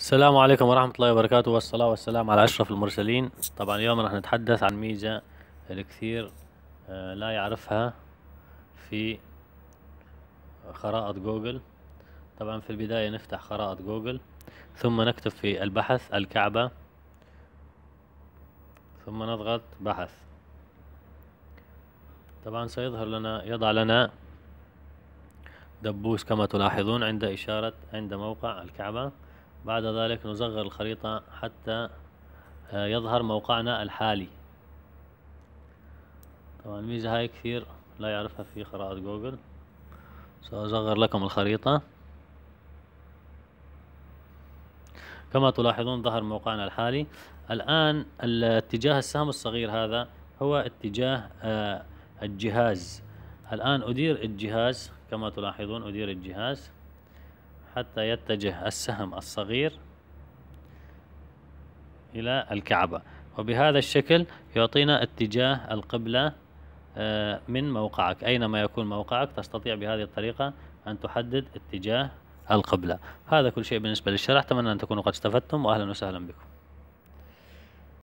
السلام عليكم ورحمة الله وبركاته والصلاة والسلام على أشرف المرسلين طبعا اليوم راح نتحدث عن ميزة الكثير آه، لا يعرفها في خرائط جوجل طبعا في البداية نفتح خرائط جوجل ثم نكتب في البحث الكعبة ثم نضغط بحث طبعا سيظهر لنا يضع لنا دبوس كما تلاحظون عند إشارة عند موقع الكعبة بعد ذلك نصغر الخريطة حتى آه، يظهر موقعنا الحالي طبعا الميزة هاي كثير لا يعرفها في خرائط جوجل سأصغر لكم الخريطة كما تلاحظون ظهر موقعنا الحالي الآن اتجاه السهم الصغير هذا هو اتجاه آه، الجهاز الآن أدير الجهاز كما تلاحظون أدير الجهاز حتى يتجه السهم الصغير إلى الكعبة وبهذا الشكل يعطينا اتجاه القبلة آه، من موقعك أينما يكون موقعك تستطيع بهذه الطريقة أن تحدد اتجاه القبلة هذا كل شيء بالنسبة للشرح أتمنى أن تكونوا قد استفدتم وأهلا وسهلا بكم